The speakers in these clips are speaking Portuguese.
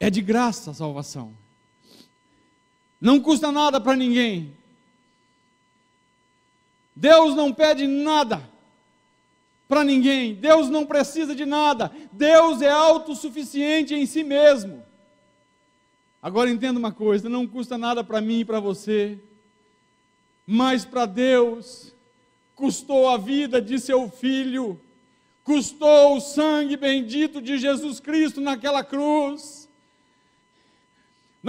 É de graça a salvação. Não custa nada para ninguém. Deus não pede nada para ninguém. Deus não precisa de nada. Deus é autossuficiente em si mesmo. Agora entenda uma coisa: não custa nada para mim e para você, mas para Deus custou a vida de seu filho, custou o sangue bendito de Jesus Cristo naquela cruz.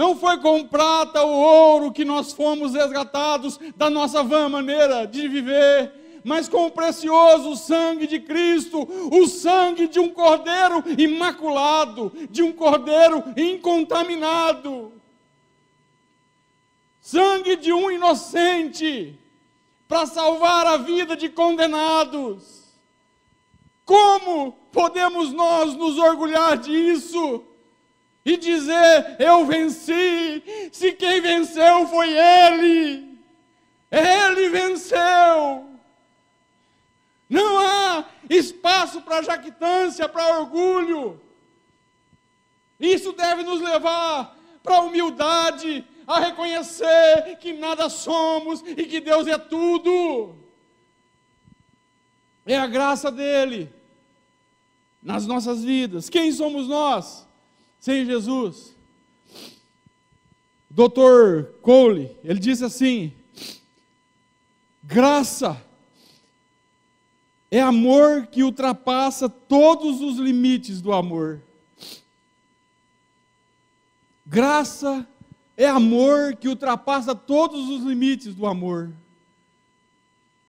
Não foi com prata ou ouro que nós fomos resgatados da nossa vã maneira de viver, mas com o precioso sangue de Cristo, o sangue de um cordeiro imaculado, de um cordeiro incontaminado. Sangue de um inocente para salvar a vida de condenados. Como podemos nós nos orgulhar disso? e dizer: Eu venci, se quem venceu foi Ele, Ele venceu. Não há espaço para jactância, para orgulho. Isso deve nos levar para a humildade, a reconhecer que nada somos e que Deus é tudo. É a graça dele nas nossas vidas. Quem somos nós? sem Jesus. Dr. Cole, ele disse assim: graça é amor que ultrapassa todos os limites do amor. Graça é amor que ultrapassa todos os limites do amor.